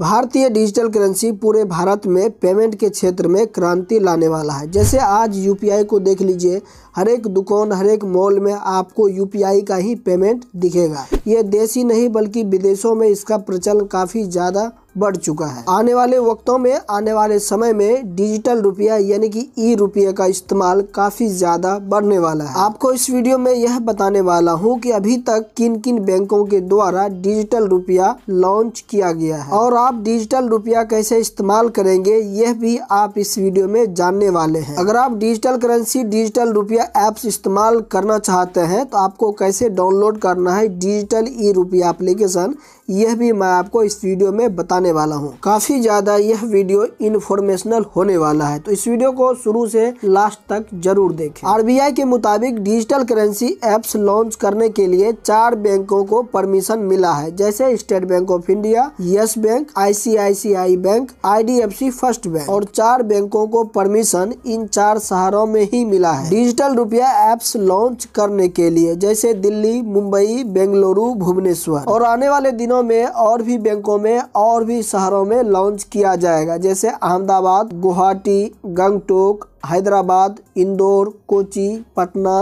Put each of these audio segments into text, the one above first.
भारतीय digital currency पूरे भारत में पेमेंट के क्षेत्र में क्रांति लाने वाला है जैसे आज यूपीआई को देख लीजिए हर एक दुकान हर एक मॉल में आपको यूपीआई का ही पेमेंट दिखेगा ये देसी नहीं बल्कि विदेशों में इसका प्रचलन काफ़ी ज़्यादा बढ़ चुका है आने वाले वक्तों में आने वाले समय में डिजिटल रुपया यानी कि ई रुपया का इस्तेमाल काफी ज्यादा बढ़ने वाला है आपको इस वीडियो में यह बताने वाला हूँ कि अभी तक किन किन बैंकों के द्वारा डिजिटल रुपया लॉन्च किया गया है और आप डिजिटल रुपया कैसे इस्तेमाल करेंगे यह भी आप इस वीडियो में जानने वाले है अगर आप डिजिटल करेंसी डिजिटल रुपया एप्स इस्तेमाल करना चाहते हैं तो आपको कैसे डाउनलोड करना है डिजिटल ई रुपया एप्लीकेशन यह भी मैं आपको इस वीडियो में बता बताने वाला हूँ काफी ज्यादा यह वीडियो इन्फॉर्मेशनल होने वाला है तो इस वीडियो को शुरू से लास्ट तक जरूर देखें आरबीआई के मुताबिक डिजिटल करेंसी एप्स लॉन्च करने के लिए चार बैंकों को परमिशन मिला है जैसे State Bank of India Yes Bank ICICI Bank IDFC First Bank और चार बैंकों को परमिशन इन चार शहरों में ही मिला है डिजिटल रुपया एप्स लॉन्च करने के लिए जैसे दिल्ली मुंबई बेंगलुरु भुवनेश्वर और आने वाले दिनों में और भी बैंकों में और भी भी शहरों में लॉन्च किया जाएगा जैसे अहमदाबाद गुवाहाटी गंगटोक हैदराबाद इंदौर कोची पटना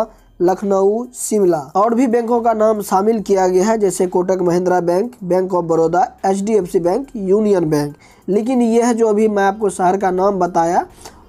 लखनऊ शिमला और भी बैंकों का नाम शामिल किया गया है जैसे Kotak Mahindra bank bank of Baroda H bank union bank लेकिन यह जो अभी मैं आपको शहर का नाम बताया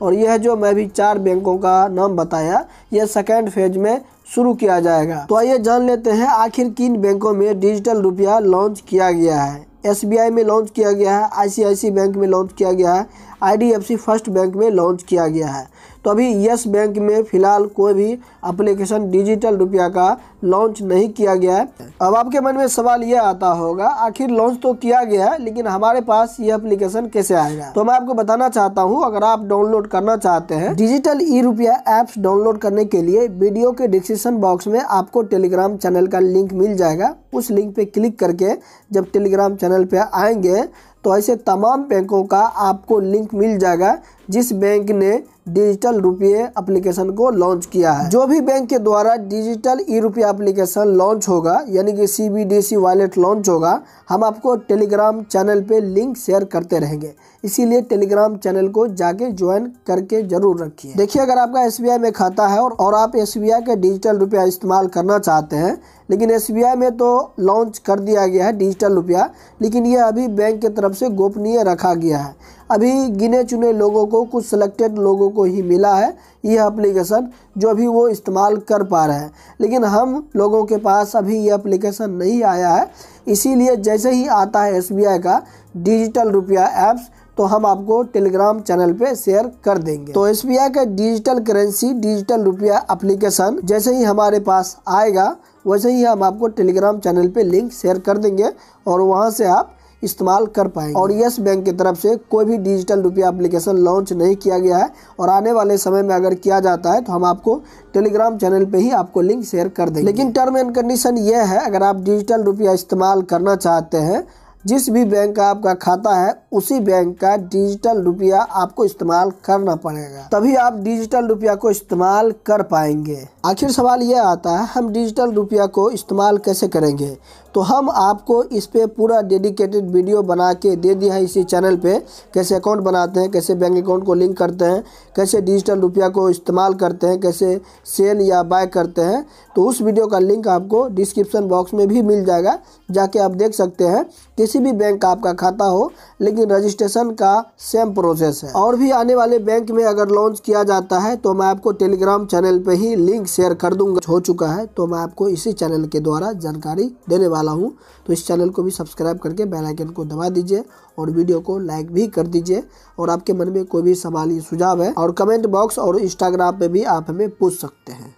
और यह जो मैं भी चार बैंकों का नाम बताया यह सेकेंड फेज में शुरू किया जाएगा तो आइए जान लेते हैं आखिर किन बैंकों में डिजिटल रुपया लॉन्च किया गया है एस में लॉन्च किया गया है आई बैंक में लॉन्च किया गया है आई फर्स्ट बैंक में लॉन्च किया गया है तो अभी यस बैंक में फिलहाल कोई भी अप्लीकेशन डिजिटल रुपया का लॉन्च नहीं किया गया है अब आपके मन में सवाल यह आता होगा आखिर लॉन्च तो किया गया है लेकिन हमारे पास यह अप्लीकेशन कैसे आएगा तो मैं आपको बताना चाहता हूँ अगर आप डाउनलोड करना चाहते हैं डिजिटल ई रुपया एप्स डाउनलोड करने के लिए वीडियो के डिस्क्रिप्शन बॉक्स में आपको टेलीग्राम चैनल का लिंक मिल जाएगा उस लिंक पे क्लिक करके जब टेलीग्राम चैनल पे आएंगे तो ऐसे तमाम बैंकों का आपको लिंक मिल जाएगा जिस बैंक ने डिजिटल रुपये एप्लीकेशन को लॉन्च किया है जो भी बैंक के द्वारा डिजिटल ई रुपये एप्लीकेशन लॉन्च होगा यानी कि C B D C wallet launch होगा हम आपको टेलीग्राम चैनल पे लिंक शेयर करते रहेंगे इसीलिए टेलीग्राम चैनल को जाके ज्वाइन करके जरूर रखिए देखिए अगर आपका एस में खाता है और, और आप एस के डिजिटल रुपया इस्तेमाल करना चाहते हैं लेकिन एस में तो लॉन्च कर दिया गया है डिजिटल रुपया लेकिन यह अभी बैंक की तरफ से गोपनीय रखा गया है अभी गिने चुने लोगों को कुछ सिलेक्टेड लोगों को ही मिला है यह एप्लीकेशन जो अभी वो इस्तेमाल कर पा रहे हैं लेकिन हम लोगों के पास अभी यह एप्लीकेशन नहीं आया है इसीलिए जैसे ही आता है एस का डिजिटल रुपया ऐप्स तो हम आपको टेलीग्राम चैनल पे शेयर कर देंगे तो एस का डिजिटल करेंसी डिजिटल रुपया एप्लीकेशन जैसे ही हमारे पास आएगा वैसे ही हम आपको टेलीग्राम चैनल पे लिंक शेयर कर देंगे और वहाँ से आप इस्तेमाल कर पाएंगे और यस बैंक की तरफ से कोई भी डिजिटल रुपया एप्लीकेशन लॉन्च नहीं किया गया है और आने वाले समय में अगर किया जाता है तो हम आपको टेलीग्राम चैनल पे ही आपको लिंक शेयर कर देंगे लेकिन टर्म एंड कंडीशन ये है अगर आप डिजिटल रुपया इस्तेमाल करना चाहते हैं जिस भी बैंक का आपका खाता है उसी बैंक का डिजिटल रुपया आपको इस्तेमाल करना पड़ेगा तभी आप डिजिटल रुपया को इस्तेमाल कर पाएंगे आखिर सवाल यह आता है हम डिजिटल रुपया को इस्तेमाल कैसे करेंगे तो हम आपको इस पर पूरा डेडिकेटेड वीडियो बना के दे दिया है इसी चैनल पे कैसे अकाउंट बनाते हैं कैसे बैंक अकाउंट को लिंक करते हैं कैसे डिजिटल रुपया को इस्तेमाल करते हैं कैसे सेल या बाय करते हैं तो उस वीडियो का लिंक आपको डिस्क्रिप्शन बॉक्स में भी मिल जाएगा जाके आप देख सकते हैं किसी भी बैंक का आपका खाता हो लेकिन रजिस्ट्रेशन का सेम प्रोसेस है और भी आने वाले बैंक में अगर लॉन्च किया जाता है तो मैं आपको टेलीग्राम चैनल पर ही लिंक शेयर कर दूंगा हो चुका है तो मैं आपको इसी चैनल के द्वारा जानकारी देने वाला वाला हूँ तो इस चैनल को भी सब्सक्राइब करके बेल आइकन को दबा दीजिए और वीडियो को लाइक भी कर दीजिए और आपके मन में कोई भी सवाल या सुझाव है और कमेंट बॉक्स और इंस्टाग्राम पे भी आप हमें पूछ सकते हैं